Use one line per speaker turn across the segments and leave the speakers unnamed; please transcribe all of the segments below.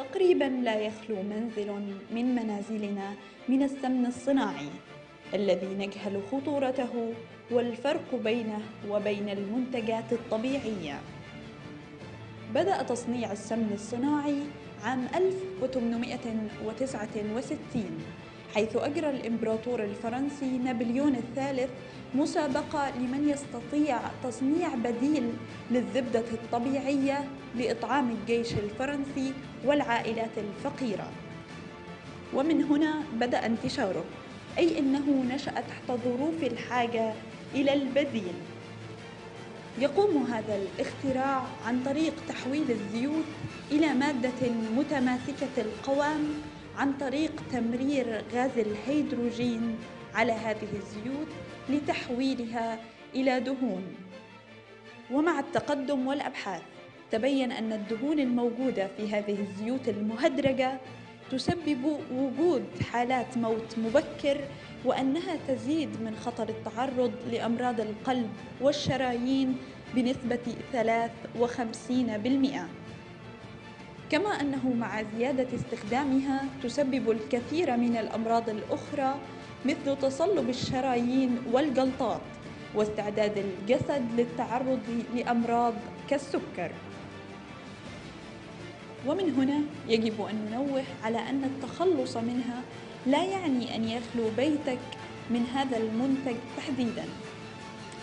تقريبا لا يخلو منزل من منازلنا من السمن الصناعي الذي نجهل خطورته والفرق بينه وبين المنتجات الطبيعية. بدأ تصنيع السمن الصناعي عام 1869 حيث أجرى الإمبراطور الفرنسي نابليون الثالث مسابقة لمن يستطيع تصنيع بديل للزبدة الطبيعية لإطعام الجيش الفرنسي والعائلات الفقيرة ومن هنا بدأ انتشاره أي أنه نشأ تحت ظروف الحاجة إلى البديل يقوم هذا الاختراع عن طريق تحويل الزيوت إلى مادة متماسكة القوام عن طريق تمرير غاز الهيدروجين على هذه الزيوت لتحويلها إلى دهون ومع التقدم والأبحاث تبين أن الدهون الموجودة في هذه الزيوت المهدرجة تسبب وجود حالات موت مبكر وأنها تزيد من خطر التعرض لأمراض القلب والشرايين بنسبة 53% كما أنه مع زيادة استخدامها تسبب الكثير من الأمراض الأخرى مثل تصلب الشرايين والجلطات واستعداد الجسد للتعرض لأمراض كالسكر ومن هنا يجب أن ننوه على أن التخلص منها لا يعني أن يخلو بيتك من هذا المنتج تحديدا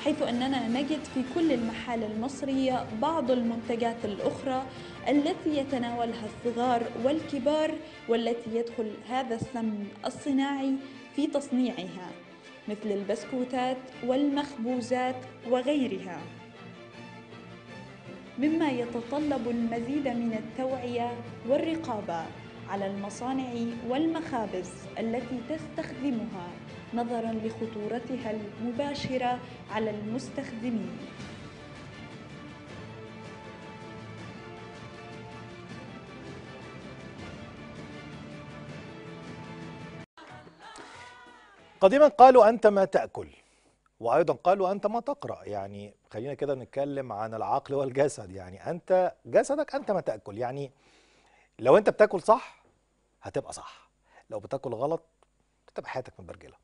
حيث أننا نجد في كل المحال المصرية بعض المنتجات الأخرى التي يتناولها الصغار والكبار والتي يدخل هذا السم الصناعي في تصنيعها مثل البسكوتات والمخبوزات وغيرها مما يتطلب المزيد من التوعية والرقابة على المصانع والمخابز التي تستخدمها نظرا لخطورتها المباشرة على المستخدمين
قديما قالوا أنت ما تأكل وايضا قالوا انت ما تقرا يعني خلينا كده نتكلم عن العقل والجسد يعني انت جسدك انت ما تاكل يعني لو انت بتاكل صح هتبقى صح لو بتاكل غلط هتبقى حياتك متبرجله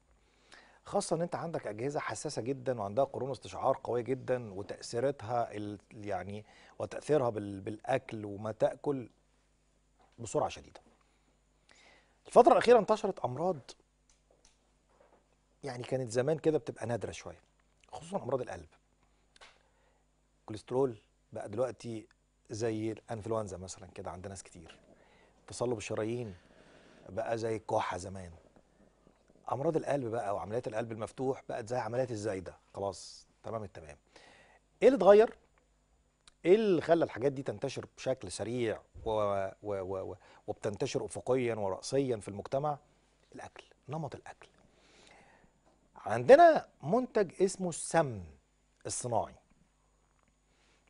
خاصه ان انت عندك اجهزه حساسه جدا وعندها قرون استشعار قويه جدا وتاثيرتها يعني وتاثيرها بالاكل وما تاكل بسرعه شديده الفتره الاخيره انتشرت امراض يعني كانت زمان كده بتبقى نادره شويه خصوصا امراض القلب كوليسترول بقى دلوقتي زي الانفلونزا مثلا كده عند ناس كتير تصلب الشرايين بقى زي الكحه زمان امراض القلب بقى وعمليات القلب المفتوح بقت زي عمليات الزايده خلاص تمام التمام ايه اللي اتغير ايه اللي خلى الحاجات دي تنتشر بشكل سريع و... و... و... وبتنتشر افقيا وراسيا في المجتمع الاكل نمط الاكل عندنا منتج اسمه السمن الصناعي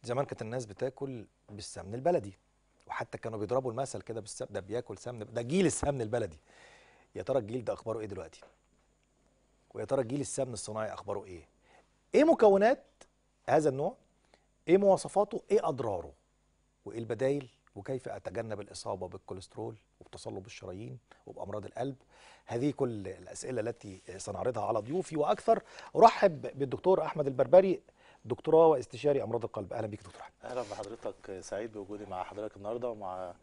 زمان كانت الناس بتاكل بالسمن البلدي وحتى كانوا بيضربوا المثل كده بالسمن ده بياكل سمن ده جيل السمن البلدي يا ترى الجيل ده اخباره ايه دلوقتي ويا ترى جيل السمن الصناعي اخباره ايه ايه مكونات هذا النوع ايه مواصفاته ايه اضراره وايه البدايل وكيف أتجنب الإصابة بالكوليسترول وبتصلب الشرايين وبأمراض القلب هذه كل الأسئلة التي سنعرضها على ضيوفي وأكثر أرحب بالدكتور أحمد البربري دكتوراه واستشاري أمراض القلب أهلا بيك دكتور أحمد
أهلا بحضرتك سعيد بوجودي مع حضرتك النهاردة ومع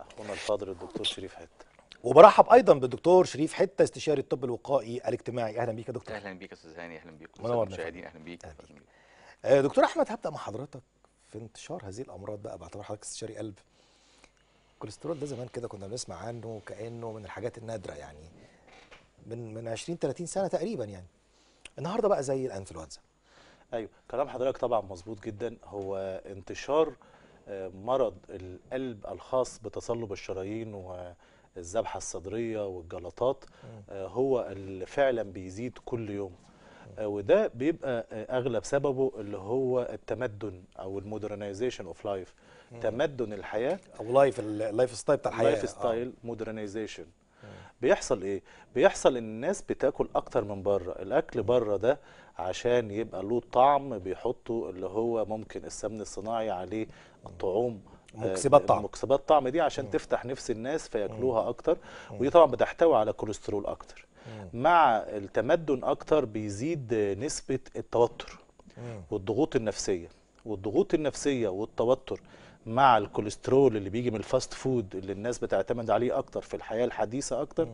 أخونا الفاضل الدكتور شريف حتة
وبرحب ايضا بالدكتور شريف حته استشاري الطب الوقائي الاجتماعي اهلا بيك يا دكتور
اهلا بيك يا استاذ هاني اهلا بيك منور المشاهدين اهلا
بيك, أهلا بيك.
آه، دكتور احمد هبدا مع حضرتك في انتشار هذه الامراض بقى باعتبار حضرتك استشاري قلب الكوليسترول ده زمان كده كنا بنسمع عنه كانه من الحاجات النادره يعني من من 20 30 سنه تقريبا يعني النهارده بقى زي الانفلونزا
ايوه كلام حضرتك طبعا مظبوط جدا هو انتشار آه، مرض القلب الخاص بتصلب الشرايين والذبحه الصدريه والجلطات آه، هو اللي فعلا بيزيد كل يوم آه، وده بيبقى آه، اغلب سببه اللي هو التمدن او المودرنايزيشن اوف لايف تمدن الحياه او لايف اللايف ستايل بتاع الحياه لايف ستايل مودرنايزيشن بيحصل ايه بيحصل ان الناس بتاكل اكتر من بره الاكل بره ده عشان يبقى له طعم بيحطوا اللي هو ممكن السمن الصناعي عليه الطعوم آه، مكسبات طعم مكسبات طعم دي عشان تفتح نفس الناس فياكلوها اكتر ودي طبعا بتحتوي على كوليسترول اكتر مع التمدن اكتر بيزيد نسبه التوتر والضغوط النفسيه والضغوط النفسيه والتوتر مع الكوليسترول اللي بيجي من الفاست فود اللي الناس بتعتمد عليه اكتر في الحياه الحديثه اكتر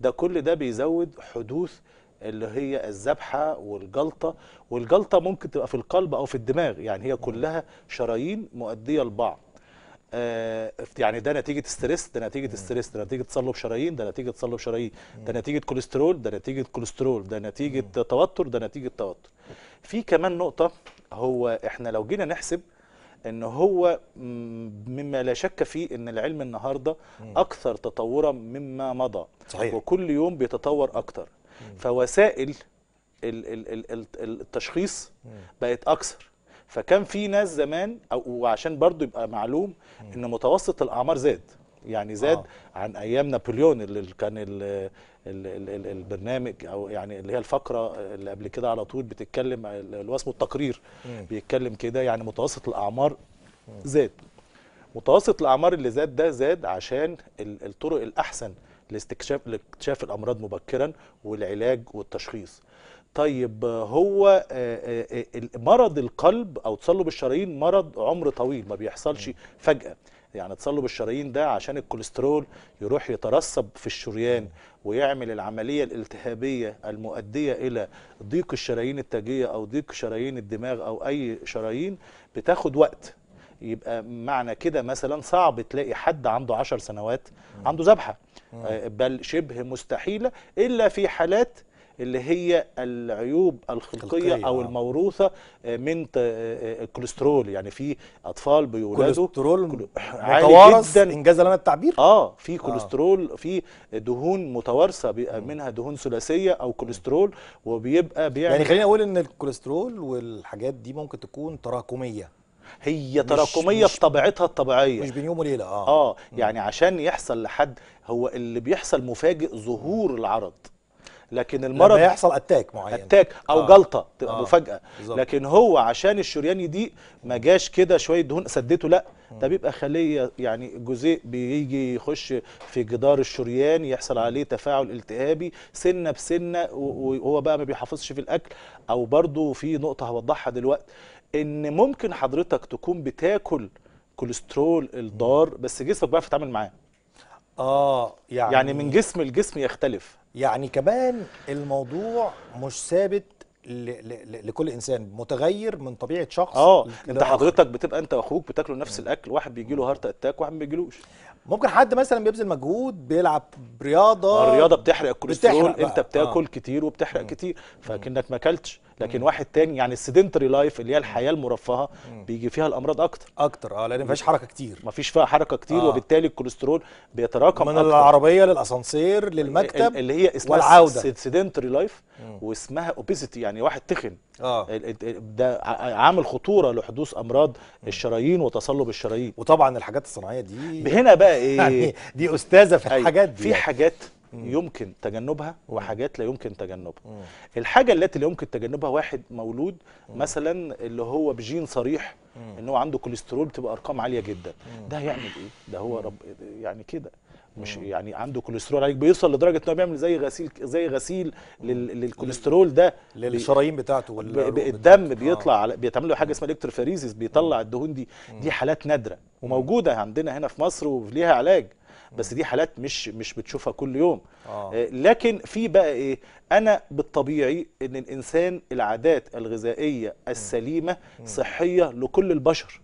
ده كل ده بيزود حدوث اللي هي الذبحه والجلطه والجلطه ممكن تبقى في القلب او في الدماغ يعني هي كلها شرايين مؤديه لبعض آه، يعني ده نتيجه ستريس ده نتيجه ستريس ده نتيجه تصلب شرايين ده نتيجه تصلب شرايين ده نتيجه كوليسترول ده نتيجه كوليسترول ده نتيجه توتر ده نتيجه توتر في كمان نقطه هو احنا لو جينا نحسب ان هو مما لا شك فيه ان العلم النهارده اكثر تطورا مما مضى صحيح. وكل يوم بيتطور اكثر فوسائل التشخيص بقت اكثر فكان في ناس زمان او وعشان برضو يبقى معلوم ان متوسط الاعمار زاد يعني زاد آه. عن ايام نابليون اللي كان الـ الـ الـ البرنامج او يعني اللي هي الفقره اللي قبل كده على طول بتتكلم اللي اسمه التقرير م. بيتكلم كده يعني متوسط الاعمار زاد متوسط الاعمار اللي زاد ده زاد عشان الطرق الاحسن لاستكشاف لاكتشاف الامراض مبكرا والعلاج والتشخيص طيب هو آه، آه، آه، مرض القلب او تصلب الشرايين مرض عمر طويل ما بيحصلش فجأة يعني تصلب الشرايين ده عشان الكوليسترول يروح يترسب في الشريان ويعمل العملية الالتهابية المؤدية إلى ضيق الشرايين التاجية أو ضيق شرايين الدماغ أو أي شرايين بتاخد وقت يبقى معنى كده مثلا صعب تلاقي حد عنده 10 سنوات عنده ذبحة بل شبه مستحيلة إلا في حالات اللي هي العيوب الخلقيه او آه. الموروثه آه، من آه، الكوليسترول يعني في اطفال بيولادوا كوليسترول متوارث جدا انجاز لنا التعبير اه في كوليسترول آه. في دهون متوارثه بيبقى منها دهون ثلاثيه او كوليسترول وبيبقى بيعمل يعني خلينا اقول ان الكوليسترول
والحاجات
دي ممكن تكون تراكميه هي تراكميه في طبيعتها الطبيعيه مش بين يوم وليله اه اه يعني عشان يحصل لحد هو اللي بيحصل مفاجئ ظهور العرض لكن المرض لما يحصل
اتاك معين اتاك او آه. جلطه تبقى آه. مفاجاه
بالزبط. لكن هو عشان الشريان يضيق ما جاش كده شويه دهون سدته لا ده بيبقى خليه يعني جزيء بيجي يخش في جدار الشريان يحصل عليه تفاعل التهابي سنه بسنه وهو بقى ما بيحافظش في الاكل او برضو في نقطه هوضحها دلوقتي ان ممكن حضرتك تكون بتاكل كوليسترول الضار بس جسمك بقى بيتعامل معاه اه يعني يعني من جسم لجسم يختلف
يعني كمان الموضوع مش ثابت ل... ل... لكل انسان
متغير من طبيعه شخص اه انت حضرتك بتبقى انت واخوك بتاكلوا نفس الاكل واحد بيجي له هارت اتاك واحد ما بيجيلوش ممكن حد مثلا بيبذل مجهود بيلعب رياضه الرياضه بتحرق الكوليسترول انت بتاكل آه. كتير وبتحرق مم. كتير فكانك ما اكلتش لكن مم. واحد تاني يعني السيدنتري لايف اللي هي الحياه المرفهه بيجي فيها الامراض اكتر اكتر اه لان ما فيهاش حركه كتير ما فيش فيها حركه كتير آه. وبالتالي الكوليسترول بيتراكم من أكتر. العربيه
للاسانسير للمكتب اللي هي اسمها والعوده
سيدنتري لايف واسمها اوبيزيتي يعني واحد تخن اه ده عامل خطوره لحدوث امراض الشرايين وتصلب الشرايين وطبعا الحاجات الصناعيه دي هنا بقى يعني ايه يعني دي استاذه في أيوة. الحاجات دي في يعني. حاجات يمكن تجنبها وحاجات لا يمكن تجنبها الحاجه التي لا يمكن تجنبها واحد مولود مثلا اللي هو بجين صريح ان هو عنده كوليسترول بتبقى ارقام عاليه جدا ده هيعمل ايه ده هو رب يعني كده مش يعني عنده كوليسترول عليك بيوصل لدرجه ان هو بيعمل زي غسيل زي غسيل لل للكوليسترول ده للشرايين بتاعته الدم آه. بيطلع آه. على بيتعمل له حاجه اسمها الكتروفيريزيس بيطلع الدهون دي دي حالات نادره وموجوده عندنا هنا في مصر وليها علاج بس دي حالات مش مش بتشوفها كل يوم آه. آه. لكن في بقى ايه انا بالطبيعي ان الانسان العادات الغذائيه السليمه صحيه لكل البشر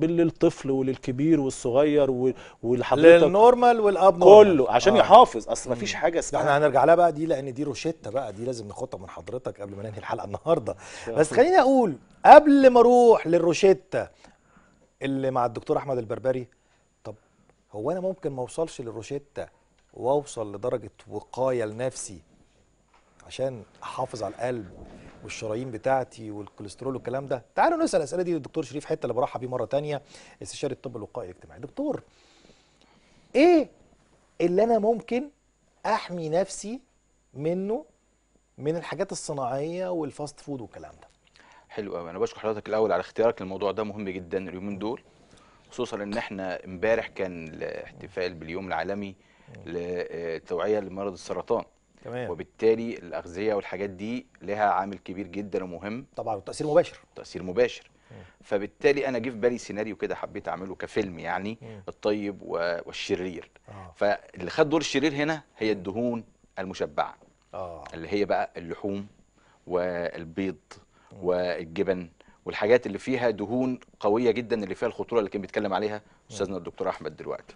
للطفل وللكبير والصغير والحضرتك للنورمال والاب كله عشان آه. يحافظ اصل مفيش حاجه اسمها احنا
هنرجع لها بقى دي لان دي روشته بقى دي لازم ناخدها من حضرتك قبل ما ننهي الحلقه النهارده بس خليني اقول قبل ما اروح للروشته اللي مع الدكتور احمد البربري هو انا ممكن ما اوصلش للروشيتا واوصل لدرجه وقايه لنفسي عشان احافظ على القلب والشرايين بتاعتي والكوليسترول والكلام ده تعالوا نسال الاسئله دي للدكتور شريف حته اللي برحب بيه مره تانية استشاري الطب الوقائي الاجتماعي دكتور ايه اللي انا ممكن احمي نفسي منه من الحاجات الصناعيه والفاست فود والكلام ده
حلو قوي انا بشكر حضرتك الاول على اختيارك الموضوع ده مهم جدا اليومين دول خصوصا ان احنا امبارح كان الاحتفال باليوم العالمي للتوعيه لمرض السرطان تمام. وبالتالي الاغذيه والحاجات دي لها عامل كبير جدا ومهم طبعا والتاثير مباشر تاثير مباشر فبالتالي انا جه في بالي سيناريو كده حبيت اعمله كفيلم يعني مم. الطيب والشرير آه. فاللي خد دور الشرير هنا هي الدهون المشبعه آه. اللي هي بقى اللحوم والبيض والجبن والحاجات اللي فيها دهون قويه جدا اللي فيها الخطوره اللي كان بيتكلم عليها استاذنا الدكتور احمد دلوقتي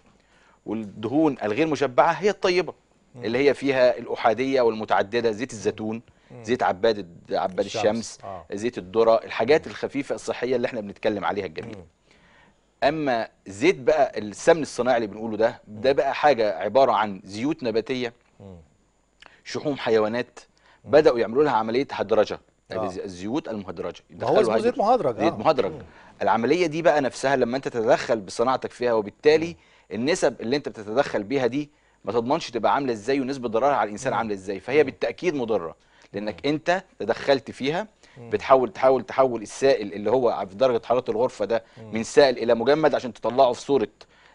والدهون الغير مشبعه هي الطيبه اللي هي فيها الاحاديه والمتعدده زيت الزيتون زيت عباد عباد الشمس, آه. زيت الذره الحاجات الخفيفه الصحيه اللي احنا بنتكلم عليها الجميله اما زيت بقى السمن الصناعي اللي بنقوله ده ده بقى حاجه عباره عن زيوت نباتيه شحوم حيوانات بداوا يعملوا لها عمليه هدرجه يعني آه. الزيوت المهدرجه هو زيت مهدرج زيت آه. مهدرج العمليه دي بقى نفسها لما انت تتدخل بصناعتك فيها وبالتالي م. النسب اللي انت بتتدخل بيها دي ما تضمنش تبقى عامله ازاي ونسبه ضررها على الانسان عامله ازاي فهي بالتاكيد مضره لانك انت تدخلت فيها بتحاول تحاول تحول السائل اللي هو في درجه حراره الغرفه ده من سائل الى مجمد عشان تطلعه في صوره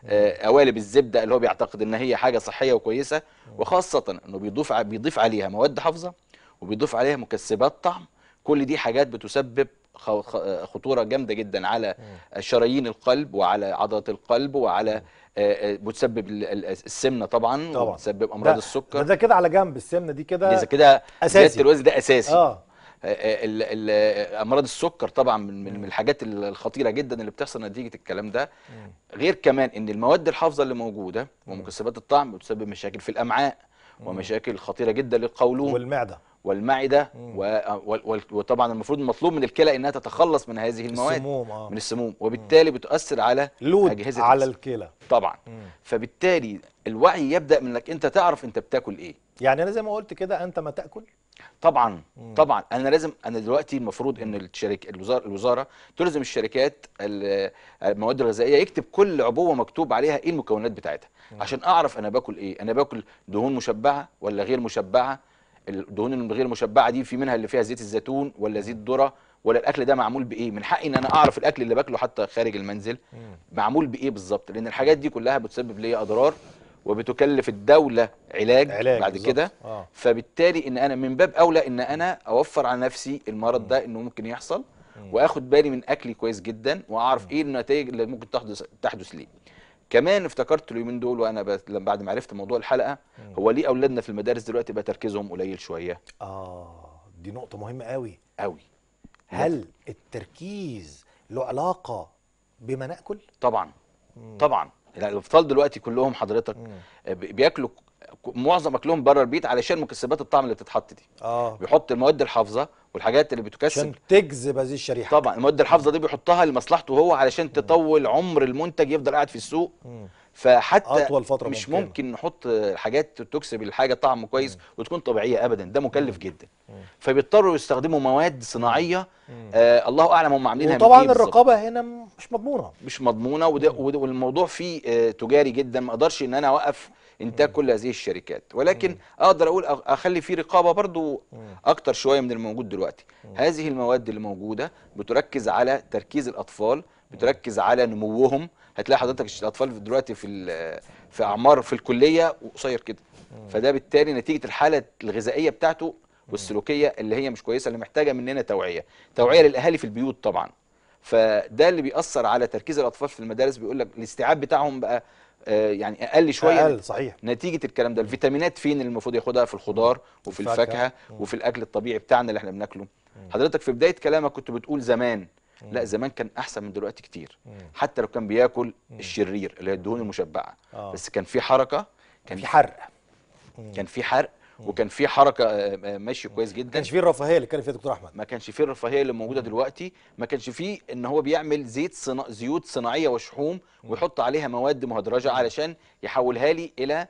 آه، قوالب الزبده اللي هو بيعتقد ان هي حاجه صحيه وكويسه وخاصه انه بيضيف بيضيف عليها مواد حافظه وبيضيف عليها مكسبات طعم كل دي حاجات بتسبب خطوره جامده جدا على شرايين القلب وعلى عضلات القلب وعلى آه، آه، بتسبب السمنه طبعا, طبعا. وبتسبب امراض ده السكر
ده كده على جنب السمنه دي كده ده كده اساسي الوزن ده اساسي اه,
آه، امراض السكر طبعا من, من الحاجات الخطيره جدا اللي بتحصل نتيجه الكلام ده غير كمان ان المواد الحافظه اللي موجوده ومكسبات الطعم بتسبب مشاكل في الامعاء ومشاكل خطيره جدا للقولون والمعده والمعده و... وطبعا المفروض المطلوب من الكلى انها تتخلص من هذه المواد السموم آه. من السموم وبالتالي مم. بتؤثر على لود اجهزه على الكلى طبعا مم. فبالتالي الوعي يبدا من انك انت تعرف انت بتاكل ايه يعني انا زي ما قلت كده انت ما تاكل طبعا طبعا انا لازم انا دلوقتي المفروض ان الشركه الوزاره الوزاره تلزم الشركات المواد الغذائيه يكتب كل عبوه مكتوب عليها ايه المكونات بتاعتها عشان اعرف انا باكل ايه انا باكل دهون مشبعه ولا غير مشبعه الدهون الغير مشبعه دي في منها اللي فيها زيت الزيتون ولا زيت ذره ولا الاكل ده معمول بايه من حقي ان انا اعرف الاكل اللي باكله حتى خارج المنزل معمول بايه بالظبط لان الحاجات دي كلها بتسبب لي اضرار وبتكلف الدولة علاج, علاج بعد كده آه. فبالتالي ان انا من باب اولى ان انا اوفر على نفسي المرض ده انه ممكن يحصل واخد بالي من اكلي كويس جدا واعرف ايه النتائج اللي ممكن تحدث تحدث لي كمان افتكرت اليومين دول وانا بعد ما عرفت موضوع الحلقه هو ليه اولادنا في المدارس دلوقتي بقى تركيزهم قليل شويه
اه دي نقطه مهمه قوي قوي هل التركيز له علاقه بما ناكل طبعا
مم. طبعا يعني الابطال دلوقتي كلهم حضرتك آه، بياكلوا معظم اكلهم بره البيت علشان مكسبات الطعم اللي بتتحط دي اه بيحط المواد الحافظه والحاجات اللي بتكسب عشان تجذب هذه الشريحه طبعا المواد الحافظه دي بيحطها لمصلحته هو علشان تطول عمر المنتج يفضل قاعد في السوق مم. فحتى أطول فترة مش ممكن, ممكن نحط حاجات تكسب الحاجه طعم كويس مم. وتكون طبيعيه ابدا ده مكلف جدا مم. فبيضطروا يستخدموا مواد صناعيه آه الله اعلم هم عاملينها إيه وطبعا الرقابه
هنا مش مضمونه
مش مضمونه وده والموضوع فيه آه تجاري جدا ما اقدرش ان انا اوقف انتاج كل هذه الشركات ولكن مم. اقدر اقول اخلي فيه رقابه برضو اكتر شويه من الموجود دلوقتي مم. هذه المواد اللي موجوده بتركز على تركيز الاطفال بتركز على نموهم هتلاقي حضرتك الاطفال دلوقتي في في اعمار في الكليه وقصير كده فده بالتالي نتيجه الحاله الغذائيه بتاعته والسلوكيه اللي هي مش كويسه اللي محتاجه مننا توعيه توعيه للاهالي في البيوت طبعا فده اللي بيأثر على تركيز الاطفال في المدارس بيقول لك الاستيعاب بتاعهم بقى آه، يعني اقل شويه اقل صحيح نتيجه الكلام ده الفيتامينات فين اللي المفروض ياخدها في الخضار وفي الفاكهه وفي الاكل الطبيعي بتاعنا اللي احنا بناكله حضرتك في بدايه كلامك كنت بتقول زمان لا زمان كان احسن من دلوقتي كتير حتى لو كان بياكل الشرير اللي هي الدهون المشبعه آه. بس كان في حركه كان في حرق كان في حرق وكان في حركه آه، آه، ماشيه كويس جدا ما كانش فيه الرفاهيه اللي كان فيها دكتور احمد ما كانش فيه الرفاهيه اللي موجوده دلوقتي ما كانش فيه ان هو بيعمل زيت صنا... زيوت صناعيه وشحوم ويحط عليها مواد مهدرجه علشان يحولها لي الى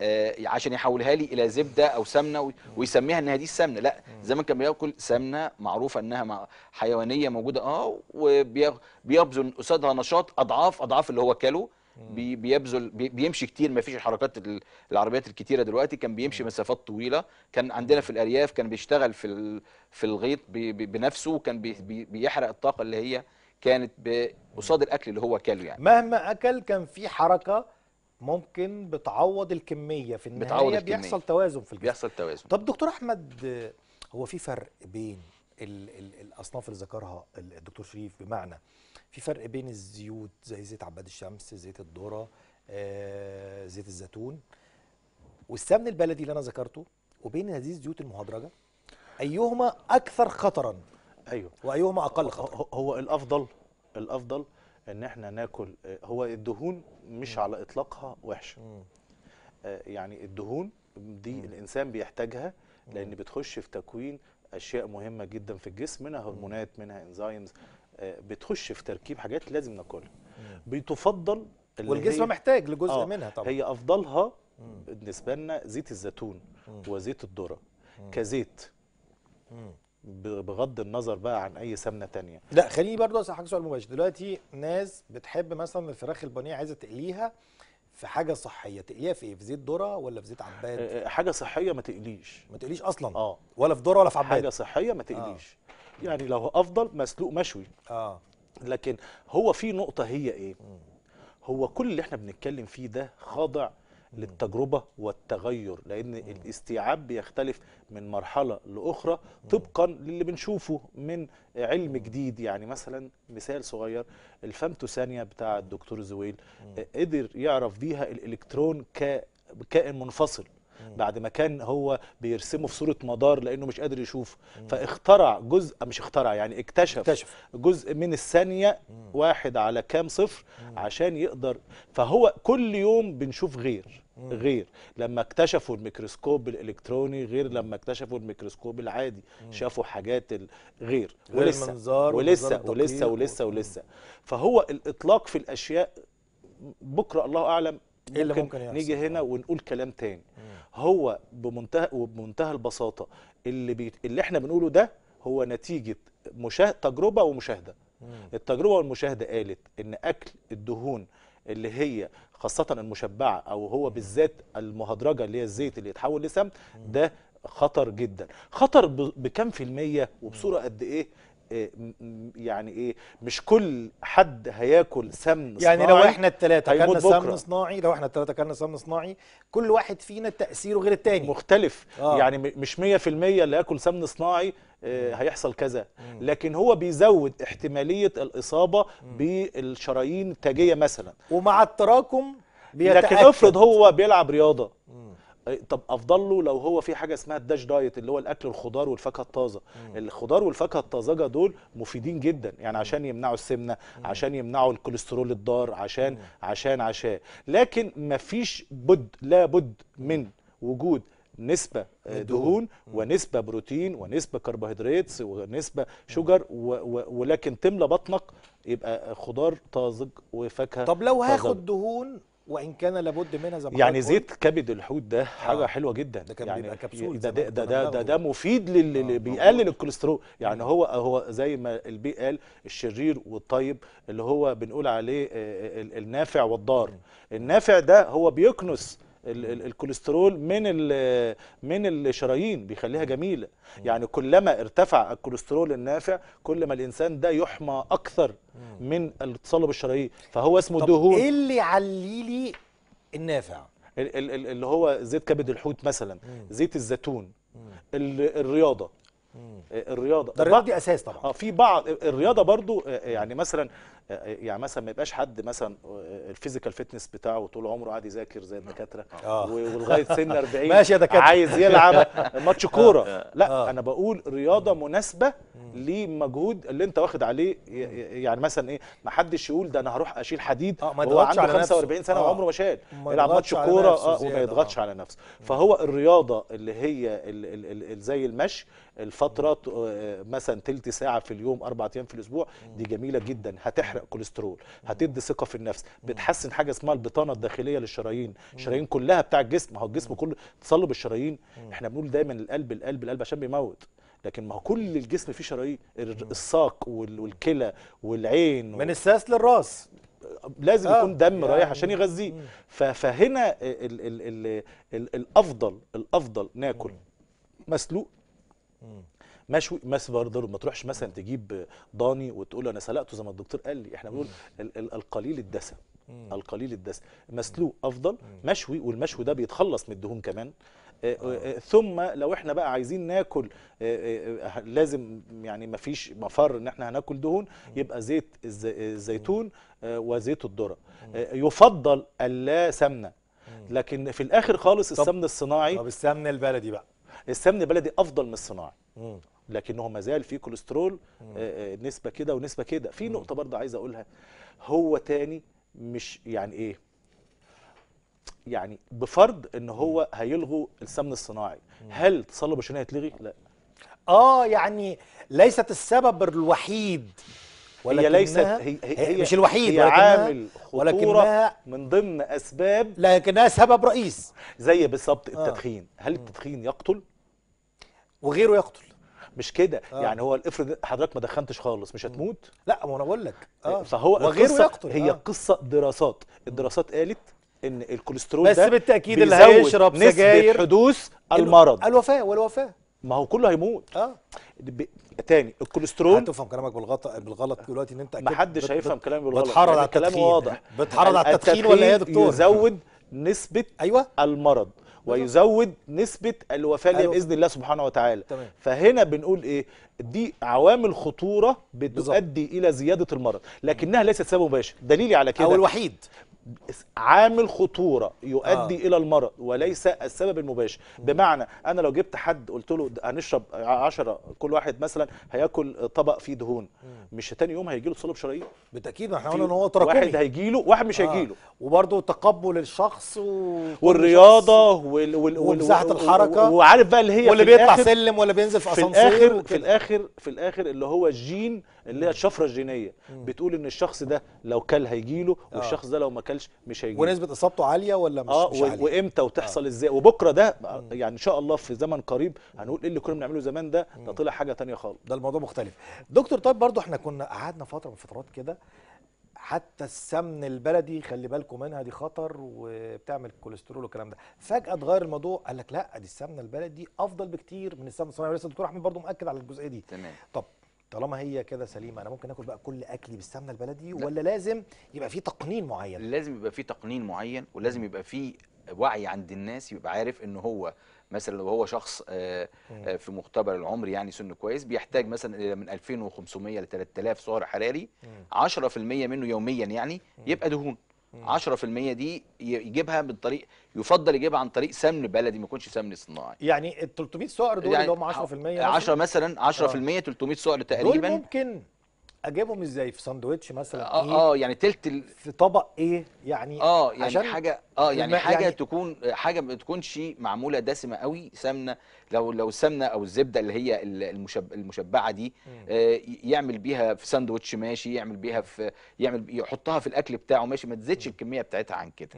آه عشان يحولها لي الى زبده او سمنه و... ويسميها انها دي السمنه لا زمان كان بياكل سمنه معروفه انها مع... حيوانيه موجوده اه وبيبذل قصادها نشاط اضعاف اضعاف اللي هو كاله بي بيبذل بي بيمشي كتير ما فيش الحركات العربيات الكتيره دلوقتي كان بيمشي مسافات طويله كان عندنا في الارياف كان بيشتغل في في الغيط بي بي بنفسه وكان بي بي بيحرق الطاقه اللي هي كانت قصاد الاكل اللي هو كاله يعني مهما اكل كان
في حركه ممكن بتعوض الكميه في النهايه بتعوض الكمية. بيحصل توازن في الجسم بيحصل توازن طب دكتور احمد هو في فرق بين ال ال الاصناف اللي ذكرها الدكتور شريف بمعنى في فرق بين الزيوت زي زيت عباد الشمس زيت الذره آه زيت الزيتون والسمن البلدي اللي انا ذكرته
وبين هذه الزيوت المهدرجه ايهما اكثر خطرا ايوه وايهما اقل خطرا هو الافضل الافضل ان احنا ناكل آه، هو الدهون مش م. على اطلاقها وحشه م. آه، يعني الدهون دي م. الانسان بيحتاجها لان بتخش في تكوين اشياء مهمه جدا في الجسم منها هرمونات منها انزيمز آه، بتخش في تركيب حاجات لازم ناكلها بتفضل والجسم محتاج لجزء آه منها طبعا هي افضلها بالنسبه لنا زيت الزيتون وزيت الذره كزيت بغض النظر بقى عن اي سمنه تانية
لا خليني برضه اسال سؤال مباشر دلوقتي ناس بتحب مثلا الفراخ البانيه عايزه
تقليها في حاجه صحيه تقليها في ايه في زيت ذره ولا في زيت عباد آه، آه، حاجه صحيه ما تقليش ما تقليش اصلا اه ولا في ذره ولا في عباد حاجه صحيه ما تقليش آه. يعني لو افضل مسلوق مشوي اه لكن هو في نقطه هي ايه هو كل اللي احنا بنتكلم فيه ده خاضع للتجربة والتغير لأن الاستيعاب بيختلف من مرحلة لأخرى طبقا للي بنشوفه من علم جديد يعني مثلا مثال صغير ثانية بتاع الدكتور زويل قدر يعرف بيها الإلكترون ك كائن منفصل بعد ما كان هو بيرسمه في صوره مدار لانه مش قادر يشوف فاخترع جزء مش اخترع يعني اكتشف, اكتشف. جزء من الثانيه واحد على كام صفر عشان يقدر فهو كل يوم بنشوف غير غير لما اكتشفوا الميكروسكوب الالكتروني غير لما اكتشفوا الميكروسكوب العادي شافوا حاجات غير ولسه ولسه ولسه ولسه ولسه, ولسة. فهو الاطلاق في الاشياء بكره الله اعلم إيه ممكن, اللي ممكن يحصل نيجي هنا آه. ونقول كلام تاني مم. هو بمنتهى وبمنتهى البساطه اللي بي... اللي احنا بنقوله ده هو نتيجه مشاه... تجربه ومشاهده مم. التجربه والمشاهده قالت ان اكل الدهون اللي هي خاصه المشبعه او هو بالذات المهدرجه اللي هي الزيت اللي يتحول لسم ده خطر جدا خطر بكم في المية وبصورة قد ايه إيه، يعني ايه مش كل حد هياكل سمن صناعي يعني لو احنا الثلاثه اكلنا سمن صناعي لو احنا الثلاثه اكلنا سمن صناعي كل واحد فينا تاثيره غير التاني مختلف آه. يعني مش 100% اللي ياكل سمن صناعي آه، هيحصل كذا لكن هو بيزود احتماليه الاصابه بالشرايين التاجيه مثلا ومع التراكم لكن افرض هو بيلعب رياضه طب افضل له لو هو في حاجه اسمها الداش دايت اللي هو الاكل الخضار والفاكهه الطازه الخضار والفاكهه الطازجه دول مفيدين جدا يعني عشان يمنعوا السمنه عشان يمنعوا الكوليسترول الضار عشان عشان عشان لكن مفيش بد لا بد من وجود نسبة دهون ونسبة بروتين ونسبة كربوهيدرات ونسبة شجر ولكن تملى بطنك يبقى خضار طازج وفاكهة طب لو هاخد
دهون وان كان لابد منها زي يعني زيت
كبد الحوت ده آه. حاجه آه. حلوه جدا ده كان يعني كبسول ده ده ده, ده, ده, ده مفيد لل آه. بيقلل الكوليسترول يعني هو هو زي ما البي قال الشرير والطيب اللي هو بنقول عليه آه، آه، النافع والضار النافع ده هو بيكنس الكوليسترول من من الشرايين بيخليها جميله يعني كلما ارتفع الكوليسترول النافع كل ما الانسان ده يحمى اكثر من التصلب الشرايين فهو اسمه دهون ايه
اللي يعلي
لي النافع اللي هو زيت كبد الحوت مثلا زيت الزيتون الرياضه الرياضه ده الرياضه دي اساس طبعا اه في بعض الرياضه برضو آه، يعني مثلا آه، يعني مثلا ما يبقاش حد مثلا آه، آه، الفيزيكال فيتنس بتاعه طول عمره قاعد يذاكر زي الدكاتره ولغايه سن 40 ماشي يا دكاتره عايز يلعب ماتش كوره لا انا بقول رياضه مناسبه ليه مجهود اللي انت واخد عليه يعني مثلا ايه ما حدش يقول ده انا هروح اشيل حديد آه هو عنده 45 سنه آه. وعمره ما شال يلعب ماتش كوره اه وما يضغطش آه. على نفسه فهو الرياضه اللي هي زي المشي الفتره آه، مثلا تلت ساعه في اليوم اربع ايام في الاسبوع دي جميله جدا هتحرق كوليسترول هتدي ثقه في النفس بتحسن حاجه اسمها البطانه الداخليه للشرايين الشرايين كلها بتاع الجسم هو الجسم كله تصلب الشرايين احنا بنقول دايما القلب القلب القلب عشان بيموت لكن ما هو كل الجسم فيه شرايين الساق والكلى والعين من الساس للراس لازم آه يكون دم يعني رايح عشان يغذيه فهنا الـ الـ الـ الـ الافضل الافضل ناكل مسلوق مشوي بس برضه ما تروحش مثلا تجيب ضاني وتقول انا سلقته زي ما الدكتور قال لي احنا بنقول القليل الدسم القليل الدسم مسلوق افضل مشوي والمشوي ده بيتخلص من الدهون كمان آه، آه، آه. ثم لو احنا بقى عايزين ناكل لازم يعني ما فيش مفر ان احنا هناكل دهون يبقى زيت الزيتون وزيت الذره يفضل اللا سمنه لكن في الاخر خالص السمن الصناعي طب السمن البلدي بقى السمن البلدي افضل من الصناعي لكنه ما زال فيه كوليسترول نسبه كده ونسبه كده في نقطه برضه عايز اقولها هو تاني مش يعني ايه يعني بفرض ان هو هيلغوا السمن الصناعي هل تصلب برشلونه هيتلغي لا اه يعني ليست السبب الوحيد هي ليست هي, هي, هي مش الوحيد هي عامل خطورة ولكنها من ضمن اسباب لكنها سبب رئيس زي بالظبط آه. التدخين آه. هل التدخين يقتل وغيره يقتل مش كده آه. يعني هو افرض حضرتك ما دخنتش خالص مش هتموت لا ما انا بقول لك اه فهو وغيره يقتل هي آه. قصه دراسات الدراسات قالت ان الكوليسترول بس ده بالتاكيد اللي هيشرب سجاير حدوث المرض
الوفاه والوفاه
ما هو كله هيموت اه ب... تاني الكوليسترول هتفهم كلامك بالغلط بالغلط دلوقتي ان انت ما حدش هيفهم كلامي بالغلط بتحرض يعني على التدخين واضح بتحرض على التدخين ولا ايه يا دكتور يزود نسبه ايوه المرض ويزود نسبه الوفاه أيوة. باذن الله سبحانه وتعالى تمام. فهنا بنقول ايه دي عوامل خطوره بتؤدي بالزبط. الى زياده المرض لكنها ليست سبب مباشر دليلي على كده او الوحيد عامل خطوره يؤدي آه. الى المرض وليس السبب المباشر بمعنى انا لو جبت حد قلت له هنشرب 10 كل واحد مثلا هياكل طبق فيه دهون مش تاني يوم هيجي له صلب شرايين بالتاكيد احنا قلنا ان هو تراكمي واحد هيجي له واحد مش آه. هيجي له وبرده تقبل الشخص و... والرياضه وال... وال... ومساحه وال... الحركه وعارف بقى اللي هي واللي بيطلع سلم ولا بينزل في اسانسير في الاخر في الاخر في الاخر اللي هو الجين اللي هي الشفره الجينيه بتقول ان الشخص ده لو كل هيجيله آه. والشخص ده لو ما كلش مش هيجيله ونسبه اصابته عاليه ولا مش, آه مش عاليه وامتى وتحصل آه. ازاي وبكره ده يعني ان شاء الله في زمن قريب هنقول ايه اللي كنا بنعمله زمان ده ده طلع حاجه ثانيه خالص ده الموضوع مختلف دكتور طيب برضو احنا
كنا قعدنا فتره من فترات كده حتى السمن البلدي خلي بالكم منها دي خطر وبتعمل كوليسترول والكلام ده فجاه اتغير الموضوع قال لك لا دي السمنه البلدي افضل بكتير من السمنه الصناعيه لسه الدكتور احمد برضو مؤكد على الجزئيه دي تمام طب طالما هي كده سليمه انا ممكن اكل بقى كل اكلي بالسمنه البلدي لا. ولا لازم
يبقى في تقنين معين لازم يبقى في تقنين معين ولازم يبقى في وعي عند الناس يبقى عارف ان هو مثلا لو هو شخص آه، آه، في مختبر العمر يعني سنه كويس بيحتاج مثلا الى من 2500 ل 3000 سعر حراري 10% منه يوميا يعني يبقى دهون 10% دي يجيبها من طريق يفضل يجيبها عن طريق سمن بلدي ما يكونش سمن صناعي
يعني ال 300 سعر دول يعني اللي هم 10% 10 مثلا 10%
300 سعر تقريبا دول
ممكن اجيبهم ازاي في ساندوتش مثلا اه إيه؟ اه
يعني تلت ال... في
طبق ايه يعني اه يعني عشان حاجه اه يعني حاجه يعني...
تكون حاجه ما تكونش معموله دسمه قوي سمنه لو لو السمنه او الزبده اللي هي المشب... المشبعه دي آه يعمل بيها في ساندوتش ماشي يعمل بيها في يعمل يحطها في الاكل بتاعه ماشي ما تزيدش الكميه بتاعتها عن كده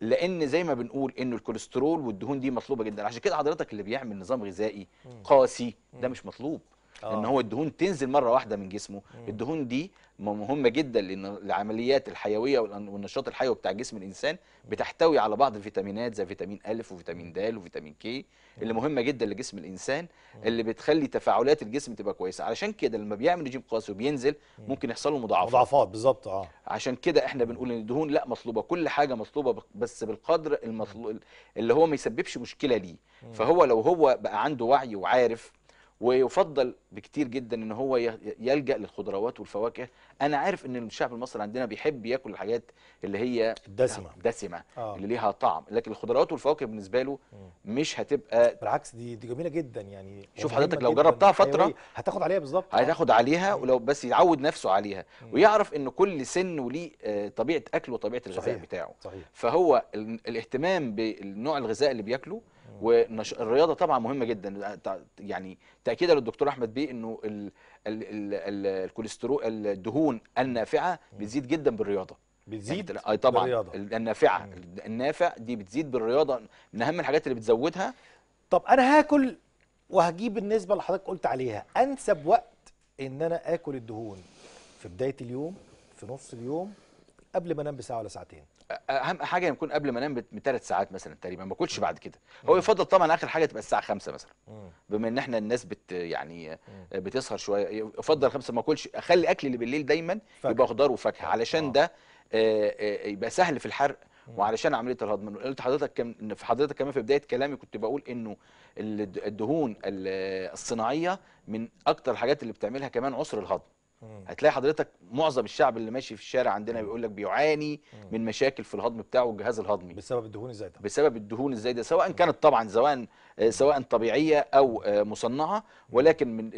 لان زي ما بنقول انه الكوليسترول والدهون دي مطلوبه جدا عشان كده حضرتك اللي بيعمل نظام غذائي قاسي ده مش مطلوب ان آه. هو الدهون تنزل مره واحده من جسمه الدهون دي مهمه جدا لان العمليات الحيويه والنشاط الحيوي بتاع جسم الانسان بتحتوي على بعض الفيتامينات زي فيتامين أ وفيتامين د وفيتامين كي اللي مهمه جدا لجسم الانسان اللي بتخلي تفاعلات الجسم تبقى كويسه علشان كده لما بيعمل رجيم قاسي وبينزل ممكن يحصل له مضاعفات مضاعفات بالظبط اه عشان كده احنا بنقول ان الدهون لا مطلوبه كل حاجه مطلوبه بس بالقدر المطلوب اللي هو ما يسببش مشكله ليه فهو لو هو بقى عنده وعي وعارف ويفضل بكتير جدا ان هو يلجا للخضروات والفواكه انا عارف ان الشعب المصري عندنا بيحب ياكل الحاجات اللي هي الدسمه دسمه آه. اللي ليها طعم لكن الخضروات والفواكه بالنسبه له مش هتبقى بالعكس دي دي جميله جدا يعني شوف يعني حضرتك لو جربتها فتره هتاخد عليها بالظبط هتاخد عليها ولو بس يعود نفسه عليها م. ويعرف ان كل سن وليه آه، طبيعه اكله وطبيعه الغذاء صحيح. بتاعه صحيح. فهو الاهتمام بالنوع الغذاء اللي بياكله والرياضه طبعا مهمه جدا يعني تاكيدا للدكتور احمد بيه انه ال ال ال الكوليسترول الدهون النافعه بتزيد جدا بالرياضه بتزيد يعني اي طبعا بالرياضة. النافعه النافع دي بتزيد بالرياضه من اهم الحاجات اللي بتزودها طب انا هاكل وهجيب النسبه اللي حضرتك قلت عليها انسب وقت ان انا اكل الدهون
في بدايه اليوم في نص اليوم قبل ما انام بساعه ولا ساعتين
اهم حاجه يكون قبل ما انام بثلاث ساعات مثلا تقريبا ما اكلش بعد كده هو يفضل طبعا اخر حاجه تبقى الساعه 5 مثلا بما ان احنا الناس بت يعني آه، بتسهر شويه يفضل 5 ما اكلش اخلي اكلي اللي بالليل دايما يبقى خضار وفاكهه علشان ده آه، آه، يبقى سهل في الحرق وعلشان عمليه الهضم قلت حضرتك كم في حضرتك كمان في بدايه كلامي كنت بقول انه الدهون الصناعيه من اكتر الحاجات اللي بتعملها كمان عسر الهضم هتلاقي حضرتك معظم الشعب اللي ماشي في الشارع عندنا بيقول لك بيعاني من مشاكل في الهضم بتاعه والجهاز الهضمي بسبب الدهون الزايده بسبب الدهون الزايده سواء كانت طبعا سواء سواء طبيعيه او آه، مصنعه ولكن من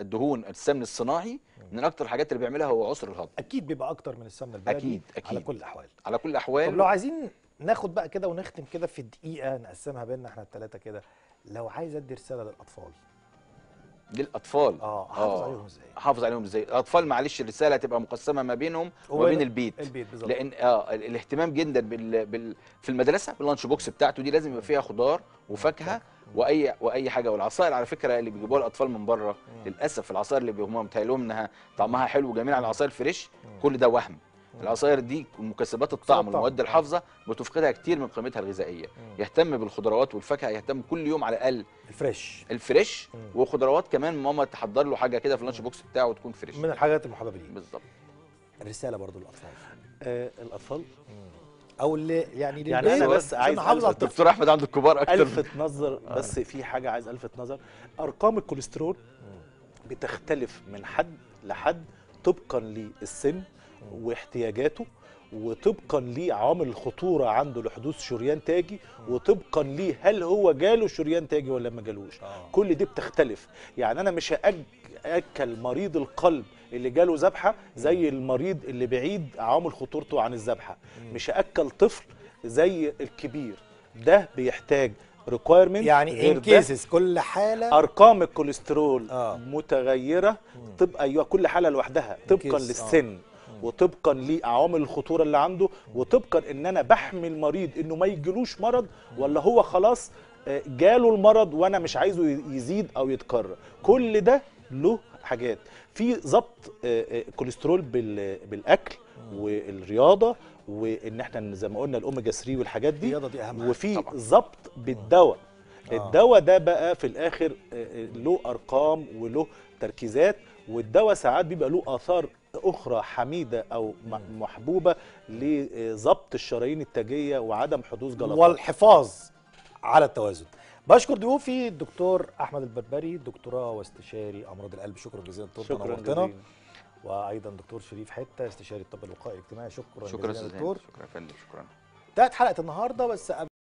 الدهون السمن الصناعي من اكتر الحاجات اللي بيعملها هو عسر الهضم اكيد بيبقى اكتر من السمن البلدي اكيد اكيد على كل الاحوال على كل الاحوال طب لو عايزين
ناخد بقى كده ونختم كده في دقيقه نقسمها بيننا احنا الثلاثه كده لو عايز ادي رساله للاطفال
للاطفال آه،, اه حافظ عليهم ازاي حافظ عليهم ازاي الاطفال معلش الرساله هتبقى مقسمه ما بينهم وما بين البيت البيت بالظبط لان اه الاهتمام جدا بال... بال... في المدرسه باللانش بوكس بتاعته دي لازم يبقى فيها خضار وفاكهه واي واي حاجه والعصائر على فكره اللي بيجيبوها الاطفال من بره للاسف العصائر اللي هم متهيأ انها طعمها حلو وجميل على العصائر الفريش كل ده وهم العصائر دي مكسبات الطعم والمواد الحافظه بتفقدها كتير من قيمتها الغذائيه يهتم بالخضروات والفاكهه يهتم كل يوم على الاقل الفريش الفريش وخضروات كمان ماما تحضر له حاجه كده في اللانش بوكس بتاعه وتكون فريش من
الحاجات المحببه ليه بالظبط رساله برضو للاطفال
آه الاطفال
او اللي يعني يعني انا بس عايز الدكتور احمد عند الكبار اكتر الفت نظر بس آه. في حاجه عايز الفت نظر ارقام الكوليسترول بتختلف من حد لحد طبقا للسن واحتياجاته وطبقا لعوامل الخطوره عنده لحدوث شريان تاجي وطبقا ليه هل هو جاله شريان تاجي ولا ما جالوش آه. كل دي بتختلف يعني انا مش هاكل مريض القلب اللي جاله ذبحه زي المريض اللي بعيد عوامل خطورته عن الذبحه مش هاكل طفل زي الكبير ده بيحتاج ريكوايرمنت يعني ان كيسز كل حاله ارقام الكوليسترول آه. متغيره طب ايوه كل حاله لوحدها طبقا آه. للسن آه. وطبقا لعوامل الخطوره اللي عنده وطبقا ان انا بحمي المريض انه ما يجيلوش مرض ولا هو خلاص آه، جاله المرض وانا مش عايزه يزيد او يتكرر كل ده له حاجات في ضبط آه، آه، كوليسترول بالاكل والرياضه وان احنا زي ما قلنا الاوميجا 3 والحاجات دي, الرياضه دي أهم وفي ضبط بالدواء الدواء ده بقى في الاخر له ارقام وله تركيزات والدواء ساعات بيبقى له اثار أخرى حميدة أو محبوبة لضبط الشرايين التاجية وعدم حدوث جلطات والحفاظ على التوازن بشكر ضيوفي
الدكتور أحمد البربري دكتوراه واستشاري أمراض القلب شكرا جزيلا دكتور شكرا جزيلا وايضا دكتور شريف حته استشاري الطب الوقائي الاجتماعي شكرا شكرا جزيلا دكتور
شكرا يا فندم شكرا
انتهت حلقه النهارده بس